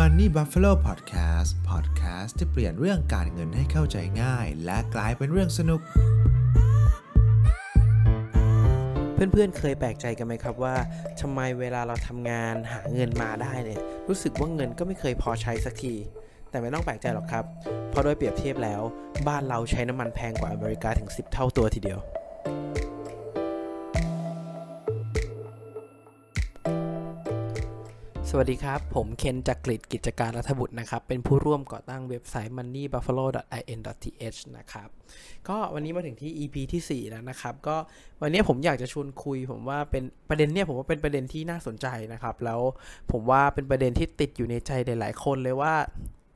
Money Buffalo Podcast Podcast ที่เปลี่ยนเรื่องการเงินให้เข้าใจง่าย และกลายเป็นเรื่องสนุก เพื่อนๆเเคยแปลกใจกันไหมครับว่าทำไมเวลาเราทำงานหาเงินมาได้เนี่ยรู้สึกว่าเงินก็ไม่เคยพอใช้สักที แต่ไม่ต้องแปลกใจหรอกครับเพราะโดยเปรียบเทียบแล้วบ้านเราใช้น้ำมันแพงกว่าอเมริกาถึง 10 เท่าตัวทีเดียวสวัสดีครับ ผมเคนจากกริกิจการรัฐบุตรนะครับ เป็นผู้ร่วมก่อตั้งเว็บไซต์ moneybuffalo.in.th นะครับ ก็วันนี้มาถึงที่ EP ที่4แล้วนะครับ ก็วันนี้ผมอยากจะชวนคุยผมว่าเป็นประเด็นเนี่ยผมว่าเป็นประเด็นที่น่าสนใจนะครับ แล้วผมว่าเป็นประเด็นที่ติดอยู่ในใจหลาย ๆคนเลยว่า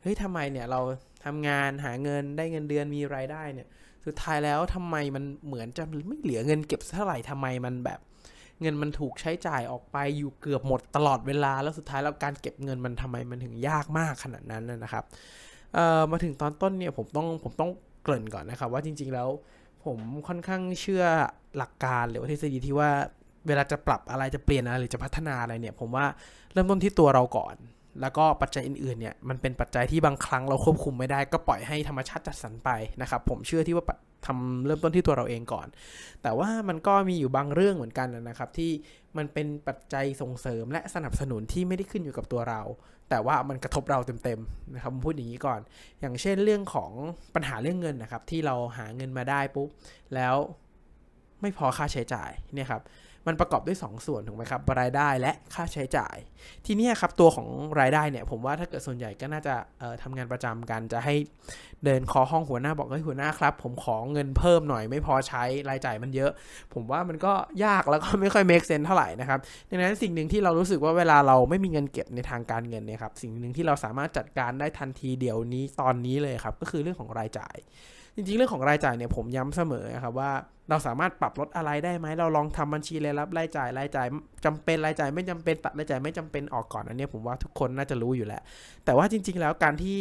เฮ้ยทำไมเนี่ยเราทำงานหาเงินได้เงินเดือนมีรายได้เนี่ย สุดท้ายแล้วทำไมมันเหมือนจะไม่เหลือเงินเก็บเท่าไหร่ทำไมมันแบบเงินมันถูกใช้จ่ายออกไปอยู่เกือบหมดตลอดเวลาแล้วสุดท้ายแล้วการเก็บเงินมันทำไมมันถึงยากมากขนาดนั้นนะครับมาถึงตอนต้นเนี่ยผมต้องผมต้องเกริ่นก่อนนะครับว่าจริง ๆแล้วผมค่อนข้างเชื่อหลักการหรือว่าทฤษฎีที่ว่า เวลาจะปรับอะไรจะเปลี่ยนอะไรหรือจะพัฒนาอะไรเนี่ยผมว่าเริ่มต้นที่ตัวเราก่อนแล้วก็ปัจจัยอื่นๆเนี่ยมันเป็นปัจจัยที่บางครั้งเราควบคุมไม่ได้ก็ปล่อยให้ธรรมชาติจัดสรรไปนะครับ ผมเชื่อที่ว่าทำเริ่มต้นที่ตัวเราเองก่อน แต่ว่ามันก็มีอยู่บางเรื่องเหมือนกันนะครับ ที่มันเป็นปัจจัยส่งเสริมและสนับสนุนที่ไม่ได้ขึ้นอยู่กับตัวเรา แต่ว่ามันกระทบเราเต็มๆนะครับผมพูดอย่างนี้ก่อน อย่างเช่นเรื่องของปัญหาเรื่องเงินนะครับ ที่เราหาเงินมาได้ปุ๊บแล้วไม่พอค่าใช้จ่ายเนี่ยครับมันประกอบด้วย 2 ส่วนถูกไหมครับรายได้และค่าใช้จ่าย ทีนี้ครับตัวของรายได้เนี่ยผมว่าถ้าเกิดส่วนใหญ่ก็น่าจะทำงานประจำกันจะให้เดินขอห้องหัวหน้าบอกเฮ้ยหัวหน้าครับผมขอเงินเพิ่มหน่อยไม่พอใช้รายจ่ายมันเยอะ ผมว่ามันก็ยากแล้วก็ไม่ค่อยเมคเซนเท่าไหร่นะครับดังนั้นสิ่งหนึ่งที่เรารู้สึกว่าเวลาเราไม่มีเงินเก็บในทางการเงินเนี่ยครับสิ่งหนึ่งที่เราสามารถจัดการได้ทันทีเดี๋ยวนี้ตอนนี้เลยครับ ก็คือเรื่องของรายจ่ายจริงๆเรื่องของรายจ่ายเนี่ยผมย้ำเสมอครับว่าเราสามารถปรับลดอะไรได้ไหมเราลองทำบัญชีรายรับรายจ่ายรายจ่ายจำเป็นรายจ่ายไม่จำเป็นตัดรายจ่ายไม่จำเป็นออกก่อนอันนี้ ผมว่าทุกคนน่าจะรู้อยู่แล้วแต่ว่าจริง ๆ แล้วการที่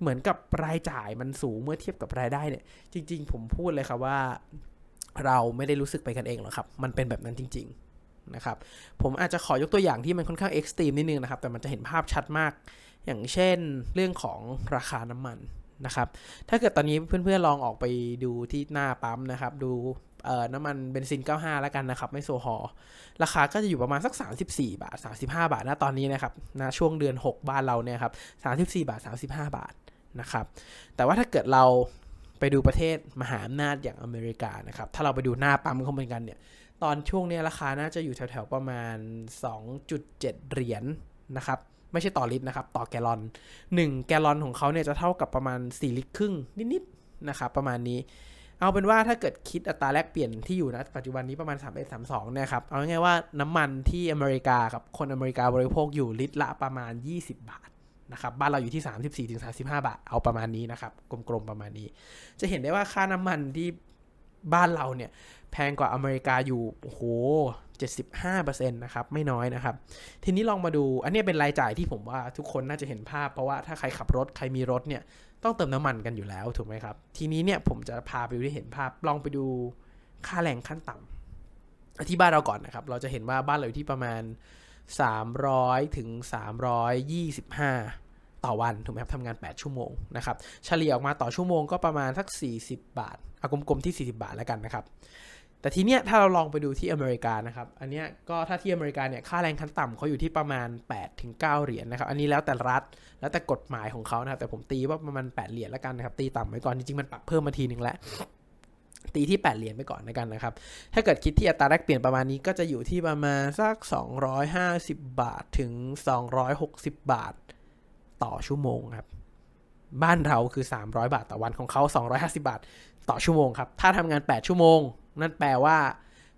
เหมือนกับรายจ่ายมันสูงเมื่อเทียบกับรายได้เนี่ยจริง ๆ ผมพูดเลยครับว่าเราไม่ได้รู้สึกไปกันเองหรอกครับมันเป็นแบบนั้นจริงๆนะครับผมอาจจะขอยกตัวอย่างที่มันค่อนข้างเอ็กซ์ตรีมนิดนึงนะครับแต่มันจะเห็นภาพชัดมาก อย่างเช่น เรื่องของราคาน้ำมันนะครับ ถ้าเกิดตอนนี้เพื่อนๆ ลองออกไปดูที่หน้าปั๊มนะครับ ดูน้ำมันเบนซิน 95 แล้วกันนะครับ ไม่โซฮอราคาก็จะอยู่ประมาณสัก 34 บาท 35 บาทนะตอนนี้นะครับนะช่วงเดือน 6 บ้านเราเนี่ยครับ 34 บาท 35 บาท นะครับ แต่ว่าถ้าเกิดเราไปดูประเทศมหาอำนาจอย่างอเมริกานะครับ ถ้าเราไปดูหน้าปั๊มเขาเหมือนกันเนี่ย ตอนช่วงนี้ราคาน่าจะอยู่แถวๆประมาณ 2.7 เหรียญนนะครับไม่ใช่ต่อลิตรนะครับ ต่อแกลลอน 1 แกลลอนของเขาเนี่ยจะเท่ากับประมาณ 4 ลิตรครึ่งนิดๆนะครับ ประมาณนี้ เอาเป็นว่าถ้าเกิดคิดอัตราแลกเปลี่ยนที่อยู่นะปัจจุบันนี้ประมาณ3 1 3 2นี่ยครับ เอาง่ายๆว่าน้ำมันที่อเมริกาครับคนอเมริกาบริโภคอยู่ลิตรละประมาณ 20 บาทนะครับ บ้านเราอยู่ที่3 4ส5บาท เอาประมาณนี้นะครับ กลมๆประมาณนี้ จะเห็นได้ว่าค่าน้ำมันที่บ้านเราเนี่ยแพงกว่าอเมริกาอยู่ โอ้โห75%นะครับไม่น้อยนะครับ ทีนี้ลองมาดูอันนี้เป็นรายจ่ายที่ผมว่าทุกคนน่าจะเห็นภาพ เพราะว่าถ้าใครขับรถใครมีรถเนี่ยต้องเติมน้ำมันกันอยู่แล้วถูกไหมครับทีนี้เนี่ยผมจะพาไปดูที่เห็นภาพ ลองไปดูค่าแรงขั้นต่ำที่บ้านเราก่อนนะครับเราจะเห็นว่าบ้านเราอยู่ที่ประมาณ300ถึง325 ต่อวันถูกไหมครับทำงาน8ชั่วโมงนะครับเฉลี่ยออกมาต่อชั่วโมงก็ประมาณสัก 40 บาทอากลมๆที่ 40 บาทแล้วกันนะครับแต่ทีเนี้ยถ้าเราลองไปดูที่อเมริกานะครับอันเนี้ยก็ถ้าที่อเมริกาเนี่ยค่าแรงขั้นต่ำเขาอยู่ที่ประมาณ8ถึง9เหรียญนนะครับอันนี้แล้วแต่รัฐแล้วแต่กฎหมายของเขานะครับแต่ผมตีว่าประมาณ 8เหรียญแล้วกันนะครับตีต่ำไว้ก่อนจริงๆมันปรับเพิ่มมาทีนึงแล้วตีที่ 8เหรียญไปก่อนนะกันนะครับ ถ้าเกิดคิดที่อัตราแลกเปลี่ยนประมาณนี้ ก็จะอยู่ที่ประมาณสัก 250 บาทถึง 260 บาทต่อชั่วโมงครับบ้านเราคือ 300 บาทต่อวันของเขา250 บาทต่อชั่วโมงครับถ้าทำงาน 8ชั่วโมงนั่นแปลว่า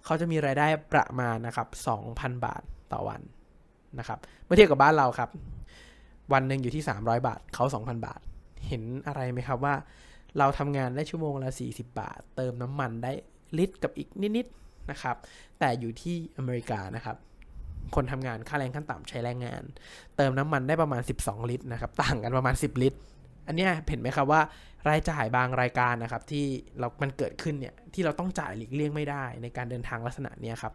เขาจะมีรายได้ประมาณนะครับ2,000 บาทต่อวันนะครับ เมื่อเทียบกับบ้านเราครับ วันหนึ่งอยู่ที่ 300 บาทเขา2,000 บาท เห็นอะไรไหมครับว่า เราทำงานได้ชั่วโมงละ 40 บาท เติมน้ำมันได้ลิตรกับอีกนิดๆนะครับ แต่อยู่ที่อเมริกานะครับ คนทำงานค่าแรงขั้นต่ำใช้แรงงาน เติมน้ำมันได้ประมาณ 12 ลิตรนะครับต่างกันประมาณ 10 ลิตร อันนี้เห็นไหมครับว่ารายจ่ายบางรายการนะครับที่เรามันเกิดขึ้นเนี่ยที่เราต้องจ่ายหลีกเลี่ยงไม่ได้ในการเดินทางลักษณะนี้ครับ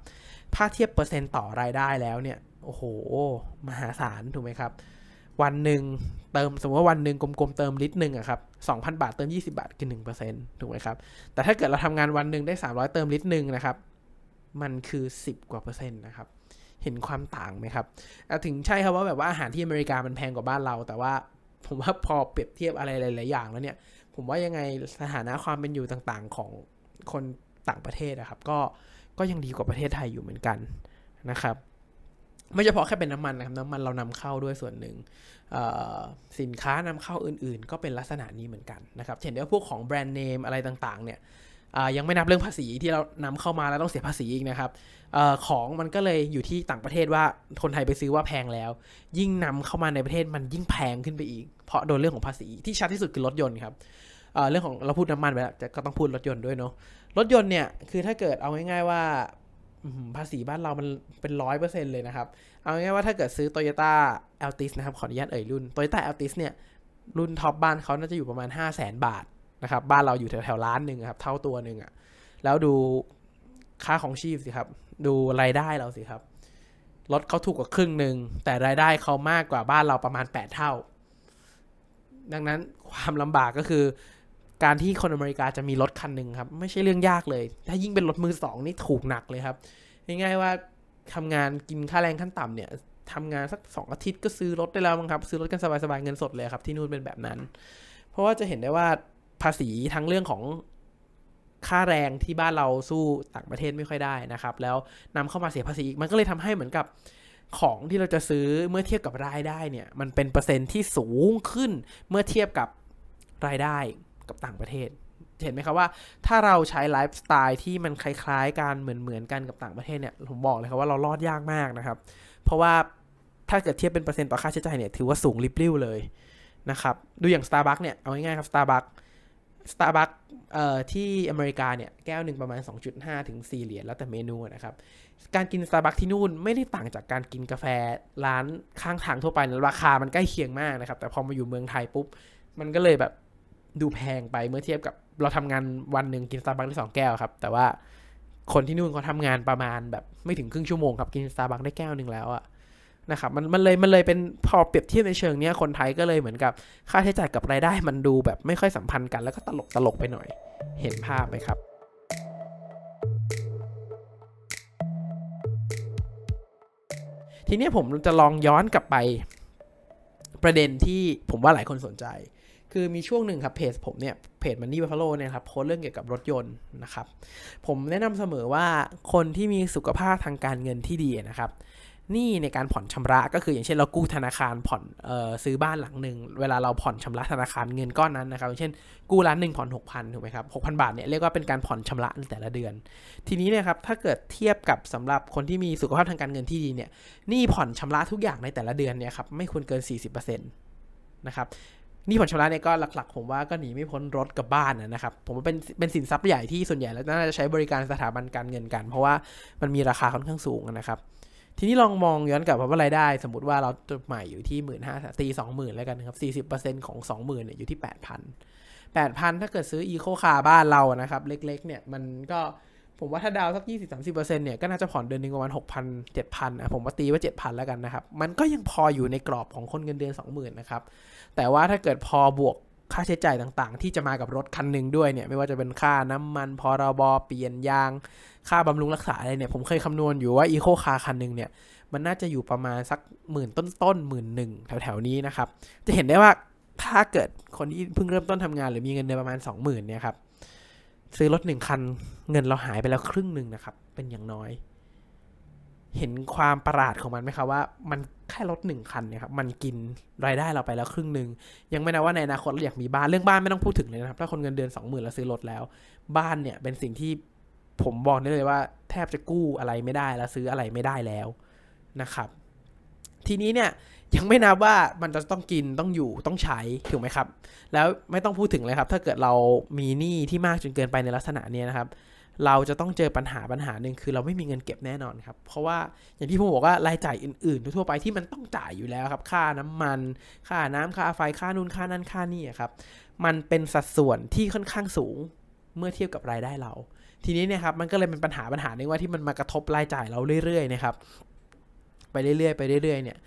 ถ้าเทียบเปอร์เซ็นต์ต่อรายได้แล้วเนี่ยโอ้โหมหาศาลถูกไหมครับ วันหนึ่งเติมสมมติว่าวันหนึ่งกลมๆเติมลิตรหนึ่งอะครับสองพันบาท เติม 20 บาทคือหนึ่งเปอร์เซ็นต์ถูกไหมครับแต่ถ้าเกิดเราทำงานวันหนึ่งได้ 300 เติมลิตรหนึ่งนะครับมันคือ 10 กว่าเปอร์เซ็นต์นะครับเห็นความต่างไหมครับถึงใช่ครับว่าแบบว่าอาหารที่อเมริกามันแพงกว่าบ้านเรา แต่ว่าผมว่าพอเปรียบเทียบอะไรหลายๆอย่างแล้วเนี่ยผมว่ายังไงสถานะความเป็นอยู่ต่างๆของคนต่างประเทศนะครับ ก็ก็ยังดีกว่าประเทศไทยอยู่เหมือนกันนะครับ ไม่เฉพาะแค่เป็นน้ำมันนะครับน้ำมันเรานำเข้าด้วยส่วนหนึ่ง สินค้านำเข้าอื่นๆ ก็เป็นลักษณะนี้เหมือนกันนะครับ เช่นเดียวพวกของแบรนด์เนมอะไรต่างๆเนี่ยยังไม่นับเรื่องภาษีที่เรานำเข้ามาแล้วต้องเสียภาษีอีกนะครับอของมันก็เลยอยู่ที่ต่างประเทศว่าคนไทยไปซื้อว่าแพงแล้ว ยิ่งนำเข้ามาในประเทศมันยิ่งแพงขึ้นไปอีกเพราะโดนเรื่องของภาษีที่ชัดที่สุดคือรถยนต์ครับเรื่องของเราพูดน้ำมันไปแล้วก็ต้องพูดรถยนต์ด้วยเนาะรถยนต์เนี่ยคือถ้าเกิดเอาง่ายๆว่าภาษีบ้านเรามันเป็นร้อยเปอร์เซ็นต์เลยนะครับ เอาง่ายๆว่าถ้าเกิดซื้อ t o y ้า a อ l t i s นะครับขออนุญาตเอ่ยรุ่น t o y ้า a อ l t i s เนี่ยรุ่นท็อปบ้านเขาน่าจะอยู่ประมาณ 5 0 0 0 0นบาทนะครับบ้านเราอยู่แถวแถวล้านหนึ่งครับเท่าตัวหนึ่งอะ่ะแล้วดูค่าของชีพสิครับ ดูรายได้เราสิครับรถเขาถูกกว่าครึ่งหนึ่ง แต่รายได้เขามากกว่าบ้านเราประมาณแปดเท่าดังนั้นความลำบากก็คือ การที่คนอเมริกาจะมีรถคันหนึ่งครับ ไม่ใช่เรื่องยากเลย ถ้ายิ่งเป็นรถมือสองนี่ถูกหนักเลยครับง่ายๆว่าทำงานกินค่าแรงขั้นต่ำเนี่ยทำงานสักสองอาทิตย์ก็ซื้อรถได้แล้วมั้งครับ ซื้อรถกันสบายๆเงินสดเลยครับ ที่นู่นเป็นแบบนั้น เพราะว่าจะเห็นได้ว่าภาษีทั้งเรื่องของค่าแรงที่บ้านเราสู้ต่างประเทศไม่ค่อยได้นะครับ แล้วนำเข้ามาเสียภาษีอีกมันก็เลยทำให้เหมือนกับของที่เราจะซื้อเมื่อเทียบกับรายได้เนี่ยมันเป็นเปอร์เซ็นที่สูงขึ้นเมื่อเทียบกับรายได้กับต่างประเทศเห็นไหมครับว่าถ้าเราใช้ไลฟ์สไตล์ที่มันคล้ายๆกันเหมือนๆกันกับต่างประเทศเนี่ยผมบอกเลยครับว่าเรารอดยากมากนะครับเพราะว่าถ้าเกิดเทียบเป็นเปอร์เซ็นต์ต่อค่าใช้จ่ายเนี่ยถือว่าสูงริบลิ่วเลยนะครับดูอย่าง Starbucks เนี่ยเอาง่ายๆครับ Starbucks สตาร์บัคเอ่อที่อเมริกาเนี่ยแก้วหนึ่งประมาณ 2.5 ถึง 4 เหรียญแล้วแต่เมนูนะครับการกินสตาร์บัคที่นู่นไม่ได้ต่างจากการกินกาแฟร้านข้างทางทั่วไปนะราคามันใกล้เคียงมากนะครับแต่พอมาอยู่เมืองไทยปุ๊บ มันก็เลยแบบดูแพงไปเมื่อเทียบกับเราทำงานวันหนึ่งกินสตาร์บัคได้สองแก้วครับ แต่ว่าคนที่นู่นเขาทางานประมาณแบบไม่ถึงครึ่งชั่วโมงครับกินสตาร์บัคได้แก้วหนึ่งแล้วอะ่ะนะครับมันมันเลยมันเลยเป็นพอเปรียบเทียบในเชิงเนี้ยคนไทยก็เลยเหมือนกับ ค่าใช้จ่ายกับรายได้มันดูแบบไม่ค่อยสัมพันธ์กันแล้วก็ตลกตลกไปหน่อย เห็นภาพไหมครับ ทีนี้ผมจะลองย้อนกลับไปประเด็นที่ผมว่าหลายคนสนใจ คือมีช่วงหนึ่งครับ เพจผมเนี่ยเพจมันนี่บัฟฟาโลเนี่ยครับโพสเรื่องเกี่ยวกับรถยนต์นะครับ ผมแนะนำเสมอว่าคนที่มีสุขภาพทางการเงินที่ดีนะครับหนี้ในการผ่อนชำระก็คืออย่างเช่น เรากู้ธนาคารผ่อนออซื้อบ้านหลังหนึ่งเวลาเราผ่อนชำระธนาคารเงินก้อนนั้นนะครับเช่นกู้ล้านหนึ่งผ่อนหกพันถูกไหมครับหกพันบาทเนี่ยเรียกว่าเป็นการผ่อนชำระในแต่ละเดือน ทีนี้เนี่ยครับถ้าเกิดเทียบกับสำหรับคนที่มีสุขภาพทางการเงินที่ดีเนี่ยหนี้ผ่อนชำระทุกอย่างในแต่ละเดือนเนี่ยครับไม่ควรเกิน40%นต์นะครับนี่ผนชำระเนี่ยก็หลักๆ ผมว่าก็หนีไม่พ้นรถกับบ้านนะครับ ผมว่าเป็นเป็นสินทรัพย์ใหญ่ที่ส่วนใหญ่แล้วน่าจะใช้บริการสถาบันการเงินกัน เพราะว่ามันมีราคาค่อนข้างสูงนะครับทีนี้ลองมองย้อนกลับมาว่ารายได้ สมมติว่าเราจดหม่อยู่ที่หมื่นห้าตีสองหมื่นแล้วกันครับสี่สิบเปอร์เซ็นของสองหมื่นเนี่ยอยู่ที่แปดพันแปดพันถ้าเกิดซื้ออีโคคาบ้านเรานะครับ เล็กๆเนี่ยมันก็ผมว่าถ้าดาวสักยี่สิบมสิบเปอร์เซ็นเนี่ยก็น่าจะผ่อนเดือนหนึ่งประมาณหกพันเจ็ดพันอะผมว่าตีว่าเจ็ดพันแล้วกันนะครับ มันก็ยังพออยู่ในกรอบของคนเงินเดือนสองหมื่นนะครับ แต่ว่าถ้าเกิดพอบวกค่าใช้จ่ายต่างๆ ที่จะมากับรถคันหนึ่งด้วยเนี่ยไม่ว่าจะเป็นค่าน้ำมัน พรบเปลี่ยนยาง ค่าบำรุงรักษาอะไรเนี่ยผมเคยคำนวณอยู่ว่าอีโคคาร์คันหนึ่งเนี่ยมันน่าจะอยู่ประมาณสักหมื่นต้นๆหมื่นหนึ่ง แถวๆนี้นะครับ จะเห็นได้ว่าถ้าเกิดคนที่เพิ่งเริ่มต้นทำงาน หรือมีเงินเดือนประมาณ 20,000เนี่ยครับซื้อรถหนึ่งคัน เงินเราหายไปแล้วครึ่งหนึ่งนะครับเป็นอย่างน้อยเห็นความประหลาดของมันไหมครับว่า มันแค่รถหนึ่งคันเนี่ยครับมันกินรายได้เราไปแล้วครึ่งหนึ่งยังไม่นับว่าในอนาคตเราอยากมีบ้านเรื่องบ้านไม่ต้องพูดถึงเลยนะครับ ถ้าคนเงินเดือนสองหมื่นเราซื้อรถแล้ว บ้านเนี่ยเป็นสิ่งที่ผมบอกได้เลยว่าแทบจะกู้อะไรไม่ได้แล้วซื้ออะไรไม่ได้แล้วนะครับ ทีนี้เนี่ยยังไม่นับว่ามันจะต้องกินต้องอยู่ต้องใช้ถูกไหมครับ แล้วไม่ต้องพูดถึงเลยครับ ถ้าเกิดเรามีหนี้ที่มากจนเกินไปในลักษณะนี้นะครับเราจะต้องเจอปัญหาปัญหาหนึ่งคือเราไม่มีเงินเก็บแน่นอนครับ เพราะว่าอย่างที่ผมบอกว่ารายจ่ายอื่นๆ ทั่วไปที่มันต้องจ่ายอยู่แล้วครับ ค่าน้ำมันค่าน้ำค่าไฟค่านู่นค่านั่นค่านี่ครับ มันเป็นสัดส่วนที่ค่อนข้างสูงเมื่อเทียบกับรายได้เรา ทีนี้เนี่ยครับมันก็เลยเป็นปัญหาปัญหาหนึ่งว่าที่มันมากระทบรายจ่ายเราเรื่อย ๆ นะครับ ไปเรื่อยๆไปเรื่อย ๆ เนี่ย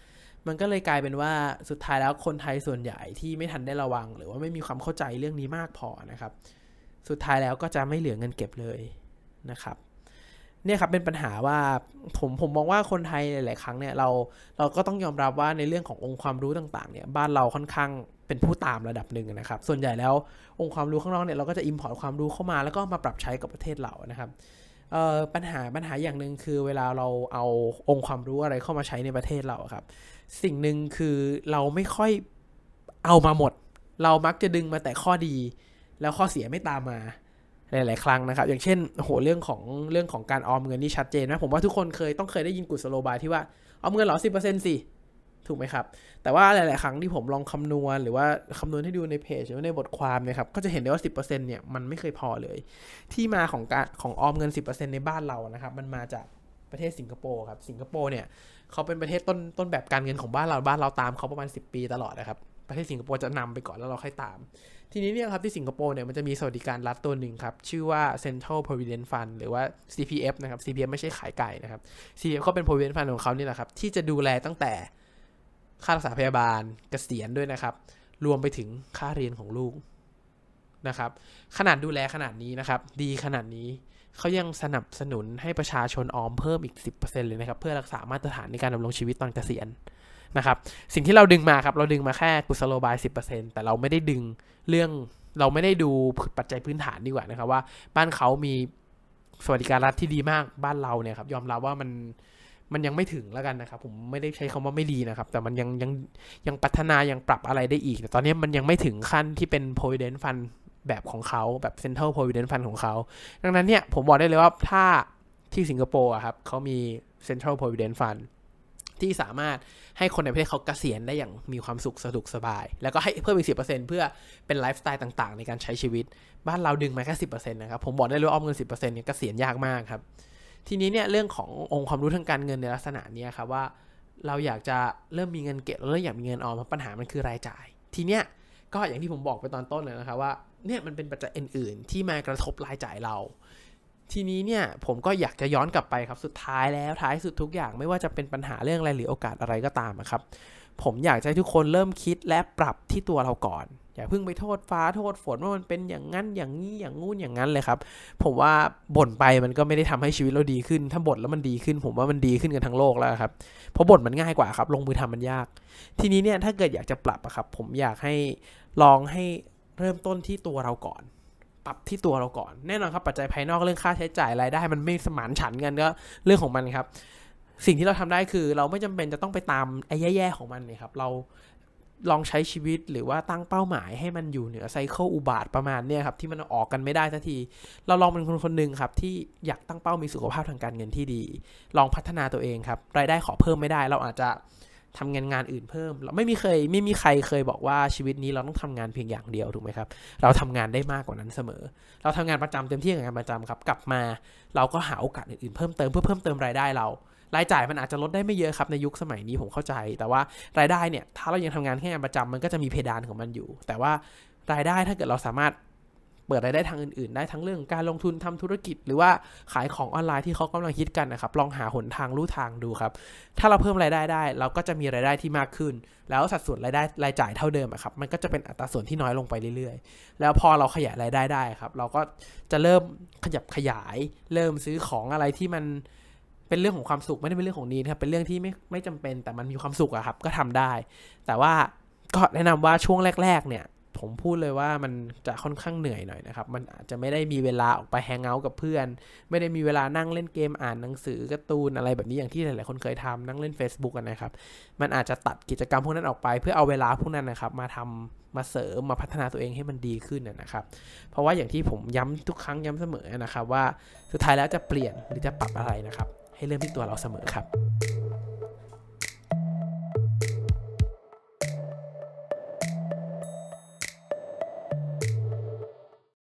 มันก็เลยกลายเป็นว่าสุดท้ายแล้วคนไทยส่วนใหญ่ที่ไม่ทันได้ระวัง หรือว่าไม่มีความเข้าใจเรื่องนี้มากพอนะครับสุดท้ายแล้วก็จะไม่เหลือเงินเก็บเลยนะครับเนี่ยครับเป็นปัญหาว่าผมผมมองว่าคนไทยหลายครั้งเนี่ยเราเราก็ต้องยอมรับว่าในเรื่องขององค์ความรู้ต่างๆเนี่ยบ้านเราค่อนข้างเป็นผู้ตามระดับหนึ่งนะครับ ส่วนใหญ่แล้วองค์ความรู้ข้างนอกเนี่ย เราก็จะอิมพอร์ตความรู้เข้ามาแล้วก็มาปรับใช้กับประเทศเรานะครับปัญหาปัญหาอย่างหนึ่งคือเวลาเราเอาองค์ความรู้อะไรเข้ามาใช้ในประเทศเราครับ สิ่งหนึ่งคือเราไม่ค่อยเอามาหมด เรามักจะดึงมาแต่ข้อดีแล้วข้อเสียไม่ตามมาหลาย ๆ ครั้งนะครับอย่างเช่นโหเรื่องของเรื่องของการออมเงินนี่ชัดเจนนะผมว่าทุกคนเคยต้องเคยได้ยินกุศโลบายที่ว่าออมเงินหรอสิบเปอร์เซ็นต์สิถูกไหมครับ แต่ว่าหลาย ๆ ครั้งที่ผมลองคำนวณหรือว่าคำนวณให้ดูในเพจหรือในบทความนะครับก็จะเห็นได้ว่าสิเนี่ยมันไม่เคยพอเลย ที่มาของการของออมเงิน 10%ในบ้านเรานะครับมันมาจากประเทศสิงคโปร์ครับสิงคโปร์เนี่ยเขาเป็นประเทศต้นต้นแบบการเงินของบ้านเราบ้านเราตามเขาประมาณ 10 ปีตลอดนะครับประเทศสิงคโปร์จะนำไปก่อนแล้วเราค่อยตาม ทีนี้เนี่ยครับที่สิงคโปร์เนี่ยมันจะมีสวัสดิการรัฐตัวหนึ่งครับ ชื่อว่า Central Provident Fund หรือว่า CPF นะครับ CPF ไม่ใช่ขายไก่นะครับ CPF ก็เป็น Provident Fund ของเขานี่แหละครับ ที่จะดูแลตั้งแต่ค่ารักษาพยาบาลกเกษียณด้วยนะครับ รวมไปถึงค่าเรียนของลูกนะครับ ขนาดดูแลขนาดนี้นะครับดีขนาดนี้เขายังสนับสนุนให้ประชาชนออมเพิ่มอีก 10%เลยนะครับเพื่อรักษามาตรฐานในการดำรงชีวิตตอนเกษียณนะครับ สิ่งที่เราดึงมาครับเราดึงมาแค่กุศโลบาย 10%แต่เราไม่ได้ดึงเรื่องเราไม่ได้ดูปัจจัยพื้นฐานดีกว่านะครับ ว่าบ้านเขามีสวัสดิการรัฐที่ดีมากบ้านเราเนี่ยครับยอมรับว่ามันมันยังไม่ถึงแล้วกันนะครับ ผมไม่ได้ใช้คำว่าไม่ดีนะครับแต่มันยังยังยังพัฒนายังปรับอะไรได้อีก แต่ตอนนี้มันยังไม่ถึงขั้นที่เป็น provident fund แบบของเขาแบบ central provident fund ของเขาดังนั้นเนี่ยผมบอกได้เลยว่าถ้าที่สิงคโปร์ครับเขามี central provident fund ที่สามารถให้คนในประเทศเขาเกษียณได้อย่างมีความสุขสะดวกสบาย แล้วก็ให้เพิ่มอีกสิเพื่อเป็นไลฟ์สไตล์ต่างๆในการใช้ชีวิต บ้านเราดึงมาแค่สินะครับผมบอกได้เลยว่าออมเงิน 10%เนี่ยเกษียณยากมากครับ ทีนี้เนี่ยเรื่องขององค์ความรู้ทางการเงินในลักษณะนี้ครับว่า เราอยากจะเริ่มมีเงินเก็บเริ่มอยากมีเงินออมปัญหามันคือรายจ่าย ทีเนี้ยก็อย่างที่ผมบอกไปตอนต้นเลยนะครับว่าเนี่ยมันเป็นปัจจัยอื่น ๆ ที่มากระทบรายจ่ายเราทีนี้เนี่ยผมก็อยากจะย้อนกลับไปครับสุดท้ายแล้วท้ายสุดทุกอย่างไม่ว่าจะเป็นปัญหาเรื่องอะไรหรือโอกาสอะไรก็ตามครับผมอยากให้ทุกคนเริ่มคิดและปรับที่ตัวเราก่อน อย่าเพิ่งไปโทษฟ้าโทษฝนว่ามันเป็นอย่างนั้นอย่างนี้อย่างงู้นอย่างนั้นเลยครับ ผมว่าบ่นไปมันก็ไม่ได้ทำให้ชีวิตเราดีขึ้น ถ้าบ่นแล้วมันดีขึ้น ผมว่ามันดีขึ้นกันทั้งโลกแล้วครับเพราะบ่นมันง่ายกว่าครับลงมือทำมันยาก ทีนี้เนี่ยถ้าเกิดอยากจะปรับอะครับ ผมอยากให้ลองให้เริ่มต้นที่ตัวเราก่อนรับที่ตัวเราก่อนแน่นอนครับปัจจัยภายนอกเรื่องค่าใช้จ่ายรายได้มันไม่สมานฉันกันก็เรื่องของมันครับสิ่งที่เราทำได้คือเราไม่จำเป็นจะต้องไปตามไอ้แย่ๆของมันเลยครับเราลองใช้ชีวิตหรือว่าตั้งเป้าหมาย ให้มันอยู่เหนือไซเคิลอุบาทประมาณเนี่ยครับที่มันออกกันไม่ได้สักที เราลองเป็นคนคนหนึ่งครับที่อยากตั้งเป้ามีสุขภาพทางการเงินที่ดี ลองพัฒนาตัวเองครับ รายได้ขอเพิ่มไม่ได้ เราอาจจะทำงานงานอื่นเพิ่ม เราไม่มีเคยไม่มีใครเคยบอกว่าชีวิตนี้เราต้องทำงานเพียงอย่างเดียวถูกไหมครับ เราทำงานได้มากกว่านั้นเสมอ เราทำงานประจำเต็มที่กับงานประจำครับกลับมาเราก็หาโอกาสอื่นๆเพิ่มเติมเพื่อเพิ่มเติมรายได้เรารายจ่ายมันอาจจะลดได้ไม่เยอะครับในยุคสมัยนี้ผมเข้าใจ แต่ว่ารายได้เนี่ยถ้าเรายังทำงานแค่งานประจำมันก็จะมีเพดานของมันอยู่ แต่ว่ารายได้ถ้าเกิดเราสามารถเปิดรายได้ทางอื่นๆ ได้ทั้งเรื่องการลงทุนทำธุรกิจหรือว่าขายของออนไลน์ที่เขากำลังคิดกันนะครับลองหาหนทางรู้ทางดูครับ ถ้าเราเพิ่มรายได้ได้เราก็จะมีรายได้ที่มากขึ้น แล้วสัดส่วนรายได้รายจ่ายเท่าเดิมครับ มันก็จะเป็นอัตราส่วนที่น้อยลงไปเรื่อยๆ แล้วพอเราขยายรายได้ได้ครับ เราก็จะเริ่มขยับขยายเริ่มซื้อของอะไรที่มันเป็นเรื่องของความสุข ไม่ได้เป็นเรื่องของนี้นะครับเป็นเรื่องที่ไม่ไม่จำเป็น แต่มันมีความสุขอะครับก็ทำได้ แต่ว่าก็แนะนำว่าช่วงแรก ๆ เนี่ยผมพูดเลยว่ามันจะค่อนข้างเหนื่อยหน่อยนะครับ มันอาจจะไม่ได้มีเวลาออกไปแฮงเอาท์กับเพื่อน ไม่ได้มีเวลานั่งเล่นเกม อ่านหนังสือการ์ตูนอะไรแบบนี้อย่างที่หลายๆคนเคยทำนั่งเล่น Facebook กันนะครับ มันอาจจะตัดกิจกรรมพวกนั้นออกไป เพื่อเอาเวลาพวกนั้นนะครับมาทำมาเสริม มาพัฒนาตัวเองให้มันดีขึ้นนะครับ เพราะว่าอย่างที่ผมย้ำทุกครั้งย้ำเสมอนะครับ ว่า สุดท้ายแล้วจะเปลี่ยนหรือจะปรับอะไรนะครับ ให้เริ่มที่ตัวเราเสมอครับ